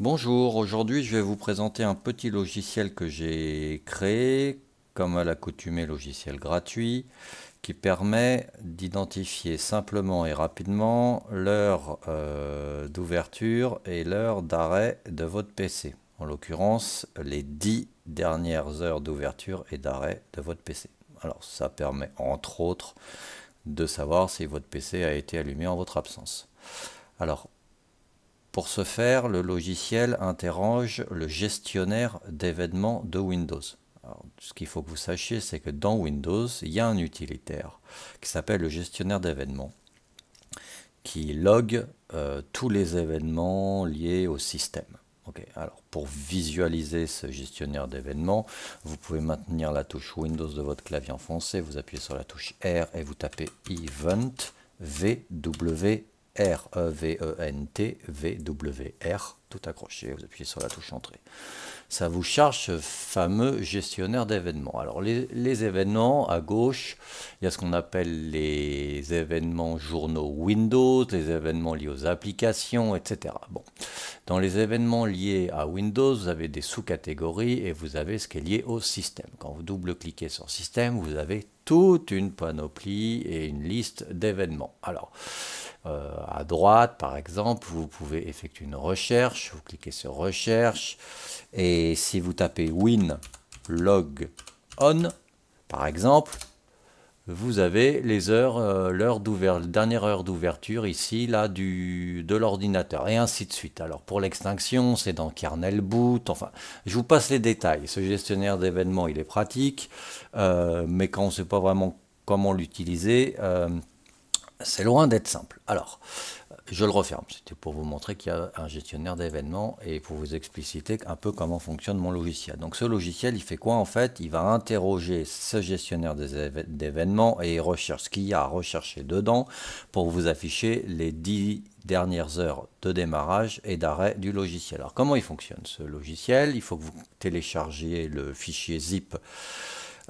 Bonjour, aujourd'hui je vais vous présenter un petit logiciel que j'ai créé, comme à l'accoutumée logiciel gratuit, qui permet d'identifier simplement et rapidement l'heure euh, d'ouverture et l'heure d'arrêt de votre PC. En l'occurrence, les 10 dernières heures d'ouverture et d'arrêt de votre PC. Alors ça permet entre autres de savoir si votre PC a été allumé en votre absence. Alors pour ce faire, le logiciel interroge le gestionnaire d'événements de Windows. ce qu'il faut que vous sachiez, c'est que dans Windows, il y a un utilitaire qui s'appelle le gestionnaire d'événements, qui log euh, tous les événements liés au système. alors pour visualiser ce gestionnaire d'événements, vous pouvez maintenir la touche Windows de votre clavier enfoncé, vous appuyez sur la touche R et vous tapez Event W. R-E-V-E-N-T-V-W-R, e e tout accroché, vous appuyez sur la touche Entrée. Ça vous charge ce fameux gestionnaire d'événements. Alors les, événements, à gauche, il y a ce qu'on appelle les événements journaux Windows, les événements liés aux applications, etc. Bon. Dans les événements liés à Windows, vous avez des sous-catégories et vous avez ce qui est lié au système. Quand vous double-cliquez sur système, vous avez toute une panoplie et une liste d'événements. Alors, euh, à droite, par exemple, vous pouvez effectuer une recherche. Vous cliquez sur recherche. Et si vous tapez win log on, par exemple, vous avez les heures, euh, l'heure d'ouverture, dernière heure d'ouverture ici, là, du, de l'ordinateur, et ainsi de suite. Alors pour l'extinction, c'est dans kernel boot, enfin, je vous passe les détails. Ce gestionnaire d'événements, il est pratique, euh, mais quand on ne sait pas vraiment comment l'utiliser, c'est loin d'être simple. Alors, euh, je le referme. C'était pour vous montrer qu'il y a un gestionnaire d'événements et pour vous expliciter un peu comment fonctionne mon logiciel. Donc ce logiciel, il fait quoi en fait Il va interroger ce gestionnaire d'événements et il recherche ce qu'il y a à rechercher dedans pour vous afficher les 10 dernières heures de démarrage et d'arrêt du logiciel. Alors comment il fonctionne ce logiciel Il faut que vous téléchargiez le fichier zip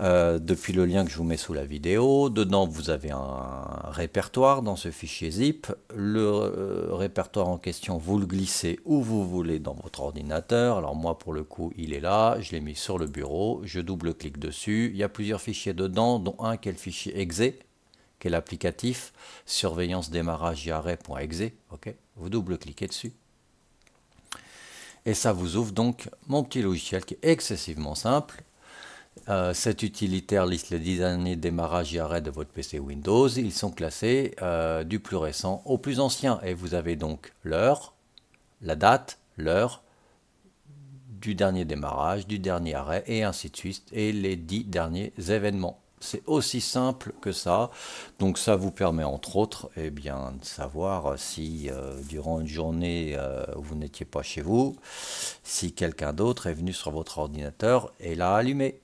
euh, depuis le lien que je vous mets sous la vidéo. Dedans, vous avez un répertoire dans ce fichier zip. Le euh, répertoire en question, vous le glissez où vous voulez dans votre ordinateur. Alors moi, pour le coup, il est là. Je l'ai mis sur le bureau. Je double-clique dessus. Il y a plusieurs fichiers dedans, dont un qui est le fichier exe, qui est l'applicatif surveillance démarrage e vous double-cliquez dessus. Et ça vous ouvre donc mon petit logiciel qui est excessivement simple euh, cet utilitaire liste les 10 derniers démarrages et arrêts de votre PC Windows. Ils sont classés euh, du plus récent au plus ancien. Et vous avez donc l'heure, la date, l'heure du dernier démarrage, du dernier arrêt, et ainsi de suite, et les 10 derniers événements. C'est aussi simple que ça. Donc ça vous permet entre autres eh bien, de savoir euh, si euh, durant une journée euh, vous n'étiez pas chez vous, si quelqu'un d'autre est venu sur votre ordinateur et l'a allumé.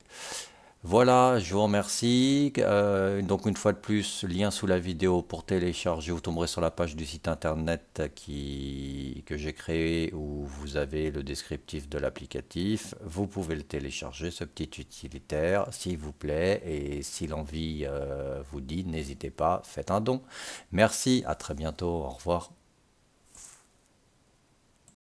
Voilà, je vous remercie. Euh, donc une fois de plus, lien sous la vidéo pour télécharger. Vous tomberez sur la page du site internet qui, que j'ai créé où vous avez le descriptif de l'applicatif. Vous pouvez le télécharger, ce petit utilitaire, s'il vous plaît. Et si l'envie euh, vous dit, n'hésitez pas, faites un don. Merci, à très bientôt, au revoir.